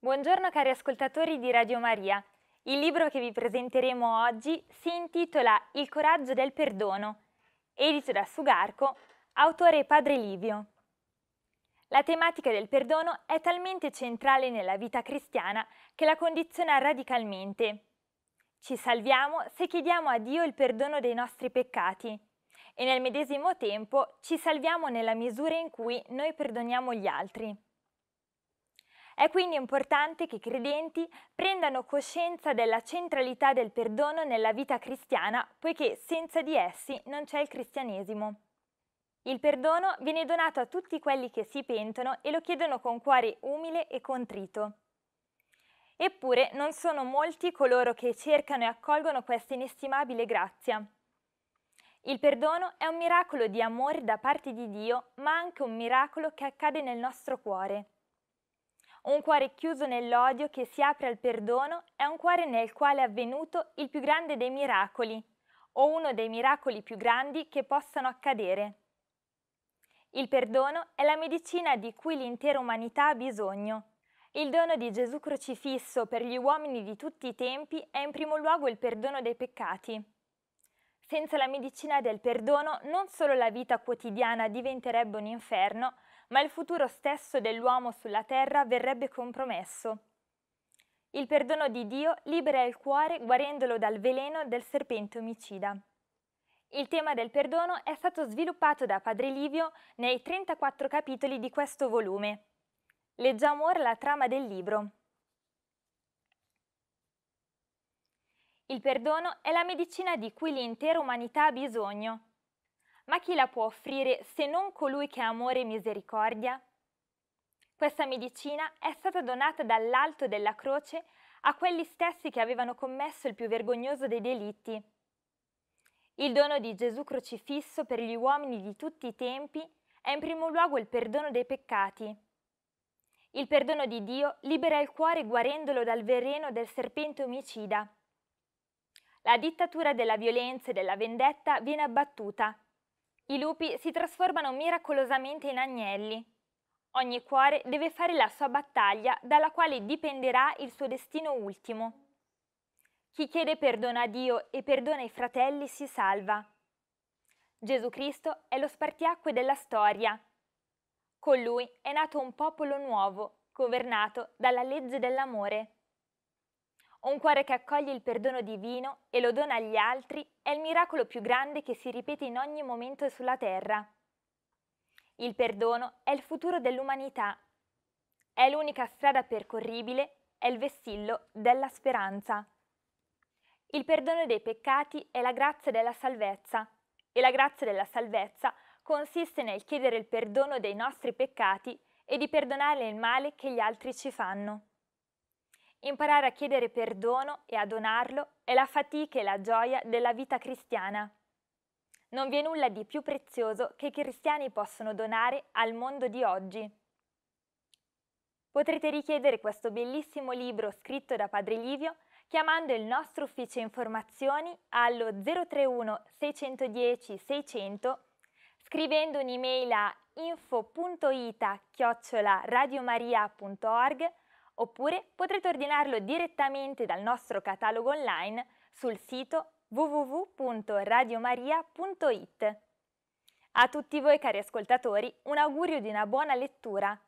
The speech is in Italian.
Buongiorno cari ascoltatori di Radio Maria. Il libro che vi presenteremo oggi si intitola Il coraggio del perdono, edito da Sugarco, autore Padre Livio. La tematica del perdono è talmente centrale nella vita cristiana che la condiziona radicalmente. Ci salviamo se chiediamo a Dio il perdono dei nostri peccati e nel medesimo tempo ci salviamo nella misura in cui noi perdoniamo gli altri. È quindi importante che i credenti prendano coscienza della centralità del perdono nella vita cristiana, poiché senza di essi non c'è il cristianesimo. Il perdono viene donato a tutti quelli che si pentono e lo chiedono con cuore umile e contrito. Eppure non sono molti coloro che cercano e accolgono questa inestimabile grazia. Il perdono è un miracolo di amore da parte di Dio, ma anche un miracolo che accade nel nostro cuore. Un cuore chiuso nell'odio che si apre al perdono è un cuore nel quale è avvenuto il più grande dei miracoli, o uno dei miracoli più grandi che possano accadere. Il perdono è la medicina di cui l'intera umanità ha bisogno. Il dono di Gesù crocifisso per gli uomini di tutti i tempi è in primo luogo il perdono dei peccati. Senza la medicina del perdono non solo la vita quotidiana diventerebbe un inferno, ma il futuro stesso dell'uomo sulla terra verrebbe compromesso. Il perdono di Dio libera il cuore guarendolo dal veleno del serpente omicida. Il tema del perdono è stato sviluppato da Padre Livio nei 34 capitoli di questo volume. Leggiamo ora la trama del libro. Il perdono è la medicina di cui l'intera umanità ha bisogno. Ma chi la può offrire se non colui che ha amore e misericordia? Questa medicina è stata donata dall'alto della croce a quelli stessi che avevano commesso il più vergognoso dei delitti. Il dono di Gesù crocifisso per gli uomini di tutti i tempi è in primo luogo il perdono dei peccati. Il perdono di Dio libera il cuore guarendolo dal veleno del serpente omicida la dittatura della violenza e della vendetta viene abbattuta. I lupi si trasformano miracolosamente in agnelli. Ogni cuore deve fare la sua battaglia dalla quale dipenderà il suo destino ultimo. Chi chiede perdono a Dio e perdona i fratelli si salva. Gesù Cristo è lo spartiacque della storia. Con lui è nato un popolo nuovo, governato dalla legge dell'amore. Un cuore che accoglie il perdono divino e lo dona agli altri è il miracolo più grande che si ripete in ogni momento sulla terra. Il perdono è il futuro dell'umanità. È l'unica strada percorribile, è il vessillo della speranza. Il perdono dei peccati è la grazia della salvezza e la grazia della salvezza consiste nel chiedere il perdono dei nostri peccati e di perdonare il male che gli altri ci fanno. Imparare a chiedere perdono e a donarlo è la fatica e la gioia della vita cristiana. Non vi è nulla di più prezioso che i cristiani possono donare al mondo di oggi. Potrete richiedere questo bellissimo libro scritto da Padre Livio chiamando il nostro ufficio informazioni allo 031 610 600, scrivendo un'email a info.ita-radiomaria.org oppure potrete ordinarlo direttamente dal nostro catalogo online sul sito www.radiomaria.it. A tutti voi cari ascoltatori un augurio di una buona lettura